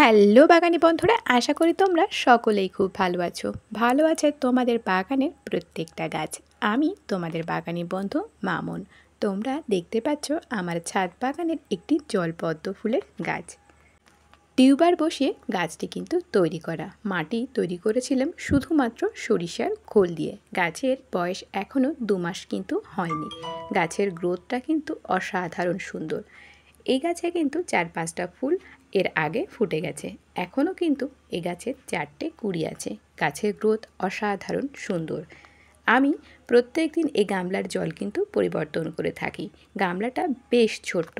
hello বাগানি বন্ধুরা আশা করি তোমরা সকলেই খুব ভালো আছো ভালো আছে তোমাদের বাগানের প্রত্যেকটা গাছ আমি তোমাদের বাগানি বন্ধু মামুন তোমরা দেখতে পাচ্ছ আমার ছাদ বাগানের একটি জলপদ্ম ফুলের গাছ টিউবার বসিয়ে গাছটি কিন্তু তৈরি করা মাটি তৈরি করেছিলাম শুধুমাত্র সরিষার খোল দিয়ে গাছের বয়স এখনও দু মাস কিন্তু হয়নি গাছের গ্রোথটা কিন্তু অসাধারণ সুন্দর এই গাছে কিন্তু চার পাঁচটা ফুল এর আগে ফুটে গেছে এখনও কিন্তু এ গাছের চারটে কুড়ি আছে গাছের গ্রোথ অসাধারণ সুন্দর আমি প্রত্যেক দিন এই গামলার জল কিন্তু পরিবর্তন করে থাকি গামলাটা বেশ ছোট্ট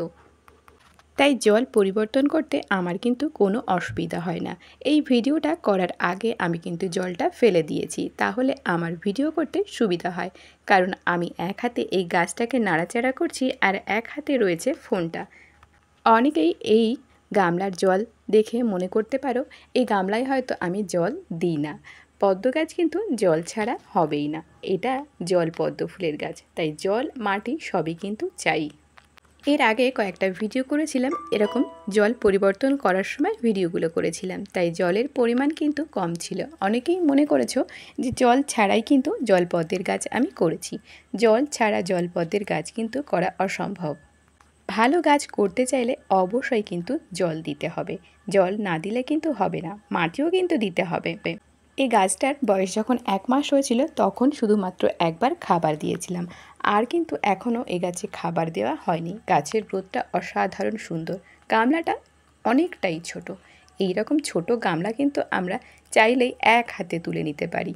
তাই জল পরিবর্তন করতে আমার কিন্তু কোনো অসুবিধা হয় না এই ভিডিওটা করার আগে আমি কিন্তু জলটা ফেলে দিয়েছি তাহলে আমার ভিডিও করতে সুবিধা হয় কারণ আমি এক হাতে এই গাছটাকে নাড়াচাড়া করছি আর এক হাতে রয়েছে ফোনটা অনেকেই এই গামলার জল দেখে মনে করতে পারো এই গামলায় হয়তো আমি জল দিই না পদ্ম গাছ কিন্তু জল ছাড়া হবেই না এটা জল পদ্ম ফুলের গাছ তাই জল মাটি সবই কিন্তু চাই এর আগে কয়েকটা ভিডিও করেছিলাম এরকম জল পরিবর্তন করার সময় ভিডিওগুলো করেছিলাম তাই জলের পরিমাণ কিন্তু কম ছিল অনেকেই মনে করেছো যে জল ছাড়াই কিন্তু জলপদ্মের গাছ আমি করেছি জল ছাড়া জলপদ্মের গাছ কিন্তু করা অসম্ভব ভালো গাছ করতে চাইলে অবশ্যই কিন্তু জল দিতে হবে জল না দিলে কিন্তু হবে না মাটিও কিন্তু দিতে হবে এই গাছটার বয়স যখন এক মাস হয়েছিল তখন শুধুমাত্র একবার খাবার দিয়েছিলাম আর কিন্তু এখনও এ গাছে খাবার দেওয়া হয়নি গাছের গ্রোথটা অসাধারণ সুন্দর গামলাটা অনেকটাই ছোট এই রকম ছোট গামলা কিন্তু আমরা চাইলেই এক হাতে তুলে নিতে পারি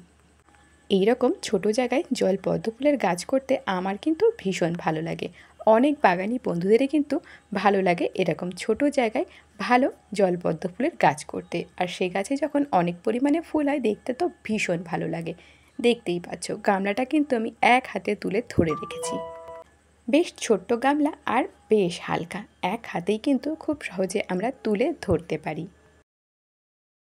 এই রকম ছোট জায়গায় জল পদ্ম ফুলের গাছ করতে আমার কিন্তু ভীষণ ভালো লাগে অনেক বাগানি বন্ধুদেরই কিন্তু ভালো লাগে এরকম ছোট জায়গায় ভালো জলপদ্ম ফুলের গাছ করতে আর সে গাছে যখন অনেক পরিমাণে ফুল হয় দেখতে তো ভীষণ ভালো লাগে দেখতেই পাচ্ছ গামলাটা কিন্তু আমি এক হাতে তুলে ধরে রেখেছি বেশ ছোট্ট গামলা আর বেশ হালকা এক হাতেই কিন্তু খুব সহজে আমরা তুলে ধরতে পারি